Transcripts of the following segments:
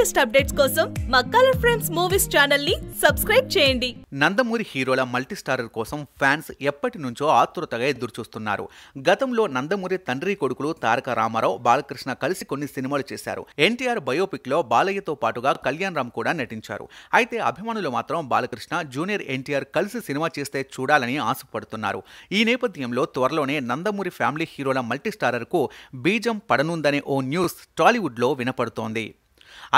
latest updates కోసం మా colour friends movies channel ని సబ్స్క్రైబ్ చేయండి నందమూరి హీరోల మల్టీ కోసం ఫ్యాన్స్ ఎప్పటి నుంచో ఆతృతగా ఎదురుచూస్తున్నారు గతంలో నందమూరి తండ్రి కొడుకులు తారక రామారావు బాలకృష్ణ కలిసి కొన్ని సినిమాలు చేశారు ఎన్టీఆర్ బయోపిక్ లో బాలయ్యతో పాటుగా కళ్యాణ్ రామ్ కూడా నటించారు అయితే అభిమానులు మాత్రం బాలకృష్ణ జూనియర్ ఎన్టీఆర్ కలిసి సినిమా చేస్తే చూడాలని ఆశపడుతున్నారు ఈ నేపథ్యంలో త్వరలోనే నందమూరి ఫ్యామిలీ హీరోల మల్టీస్టారర్ కు బీజం పడనుందనే ఓ న్యూస్ టాలీవుడ్ లో వినపడుతోంది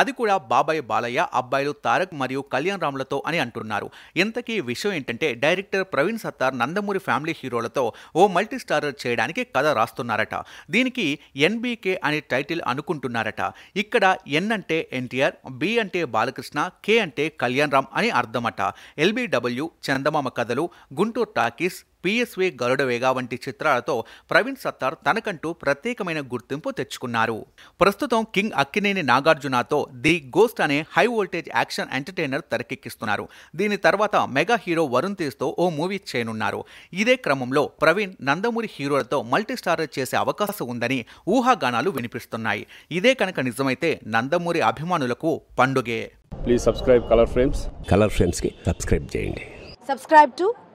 అది కూడా బాబాయ్ బాలయ్య అబ్బాయిలు తారక్ మరియు కళ్యాణ్ రామ్లతో అని అంటున్నారు ఇంతకీ విషయం ఏంటంటే డైరెక్టర్ ప్రవీణ్ సత్తార్ నందమూరి ఫ్యామిలీ హీరోలతో ఓ మల్టీ చేయడానికి కథ రాస్తున్నారట దీనికి ఎన్బీకే అనే టైటిల్ అనుకుంటున్నారట ఇక్కడ ఎన్ అంటే ఎన్టీఆర్ బి అంటే బాలకృష్ణ కే అంటే కళ్యాణ్ రామ్ అని అర్థమట ఎల్బీడబ్ల్యూ చందమామ కథలు గుంటూరు టాకీస్ పిఎస్వే వేగా వంటి చిత్రాలతో ప్రవీణ్ సత్తార్ తనకంటూ ప్రత్యేకమైన గుర్తింపు తెచ్చుకున్నారు ప్రస్తుతం కింగ్ అక్కినేని నాగార్జునతో ది గోస్ట్ అనే హై వోల్టేజ్ యాక్షన్ ఎంటర్టైనర్ తెరకెక్కిస్తున్నారు దీని తర్వాత మెగా హీరో వరుణ్ తేజ్తో ఓ మూవీ చేయనున్నారు ఇదే క్రమంలో ప్రవీణ్ నందమూరి హీరోలతో మల్టీస్టార్ చేసే అవకాశం ఉందని ఊహాగానాలు వినిపిస్తున్నాయి ఇదే కనుక నిజమైతే నందమూరి అభిమానులకు పండుగే please subscribe colour frames colour ఫ్రేమ్స్కి సబ్స్క్రైబ్ చేయండి సబ్స్క్రైబ్ టు